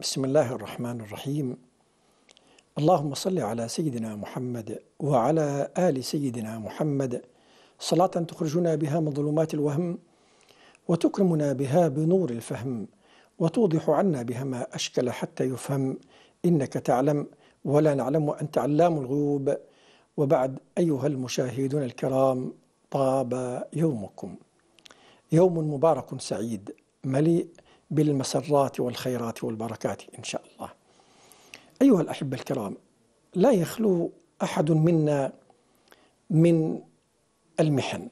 بسم الله الرحمن الرحيم اللهم صل على سيدنا محمد وعلى آل سيدنا محمد صلاة تخرجنا بها من ظلمات الوهم وتكرمنا بها بنور الفهم وتوضح عنا بها ما أشكل حتى يفهم إنك تعلم ولا نعلم وأنت علام الغيوب وبعد أيها المشاهدون الكرام طاب يومكم يوم مبارك سعيد مليء بالمسرات والخيرات والبركات إن شاء الله أيها الأحبة الكرام لا يخلو أحد منا من المحن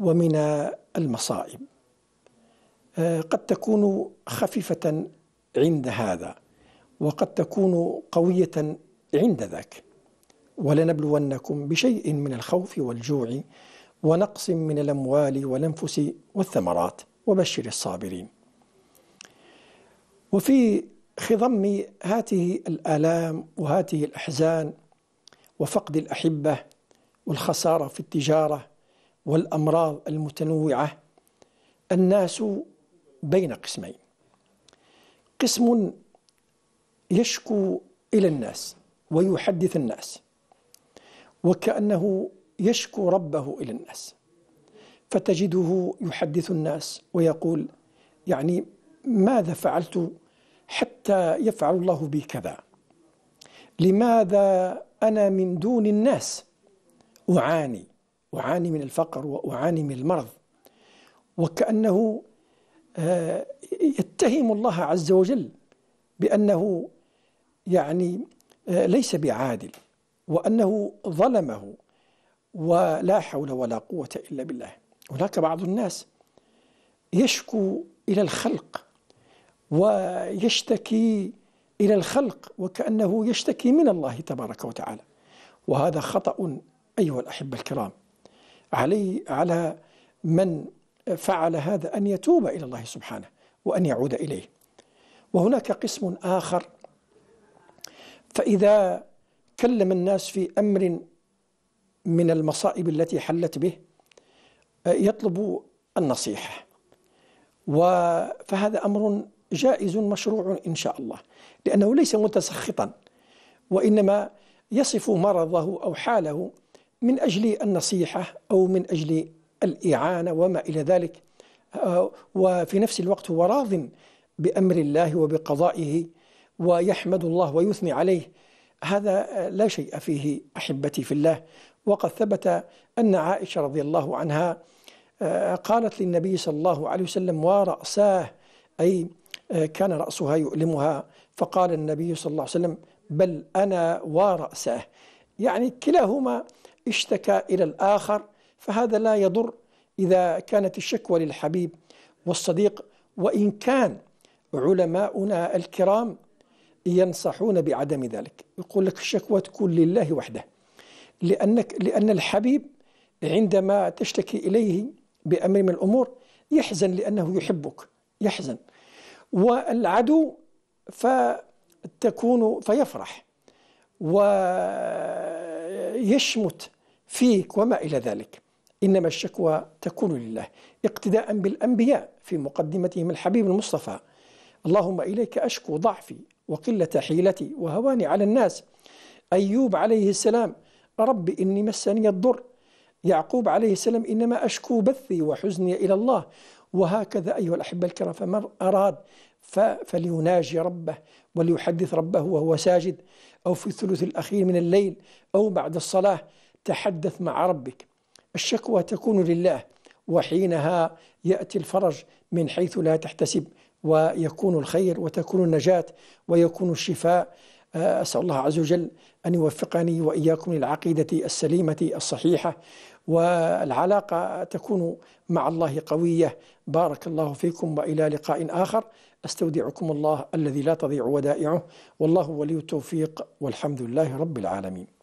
ومن المصائب آه، قد تكون خفيفة عند هذا وقد تكون قوية عند ذاك ولنبلونكم بشيء من الخوف والجوع ونقص من الأموال والأنفس والثمرات وبشر الصابرين وفي خضم هاته الآلام وهاته الأحزان وفقد الأحبة والخسارة في التجارة والأمراض المتنوعة الناس بين قسمين قسم يشكو إلى الناس ويحدث الناس وكأنه يشكو ربه إلى الناس فتجده يحدث الناس ويقول يعني ماذا فعلت حتى يفعل الله بي كذا لماذا أنا من دون الناس أعاني أعاني من الفقر وأعاني من المرض وكأنه آه، يتهم الله عز وجل بأنه يعني آه، ليس بعادل وأنه ظلمه ولا حول ولا قوة إلا بالله هناك بعض الناس يشكو إلى الخلق ويشتكي إلى الخلق وكأنه يشتكي من الله تبارك وتعالى وهذا خطأ أيها الأحبة الكرام علي على من فعل هذا أن يتوب إلى الله سبحانه وأن يعود إليه وهناك قسم آخر فإذا كلم الناس في أمر من المصائب التي حلت به يطلب النصيحة فهذا أمر جائز مشروع إن شاء الله لأنه ليس متسخطا وإنما يصف مرضه أو حاله من أجل النصيحة أو من أجل الإعانة وما إلى ذلك آه، وفي نفس الوقت هو راض بأمر الله وبقضائه ويحمد الله ويثني عليه هذا لا شيء فيه أحبتي في الله وقد ثبت أن عائشة رضي الله عنها آه، قالت للنبي صلى الله عليه وسلم ورأساه أي آه، كان رأسها يؤلمها فقال النبي صلى الله عليه وسلم بل أنا ورأسه يعني كلاهما اشتكى إلى الآخر فهذا لا يضر إذا كانت الشكوى للحبيب والصديق وإن كان علماؤنا الكرام ينصحون بعدم ذلك يقول لك الشكوى تكون لله وحده لأنك لأن الحبيب عندما تشتكي إليه بأمر من الأمور يحزن لأنه يحبك يحزن والعدو فتكون فيفرح ويشمت فيك وما إلى ذلك إنما الشكوى تكون لله اقتداء بالأنبياء في مقدمتهم الحبيب المصطفى اللهم إليك أشكو ضعفي وقلة حيلتي وهواني على الناس أيوب عليه السلام رب إني مسني الضر يعقوب عليه السلام إنما أشكو بثي وحزني إلى الله وهكذا أيها الأحبة الكرام فمن أراد فليناجي ربه وليحدث ربه وهو ساجد أو في الثلث الأخير من الليل أو بعد الصلاة تحدث مع ربك الشكوى تكون لله وحينها يأتي الفرج من حيث لا تحتسب ويكون الخير وتكون النجاة ويكون الشفاء آه، أسأل الله عز وجل أن يوفقني وإياكم للعقيدة السليمة الصحيحة والعلاقة تكون مع الله قوية بارك الله فيكم وإلى لقاء آخر أستودعكم الله الذي لا تضيع ودائعه والله ولي التوفيق والحمد لله رب العالمين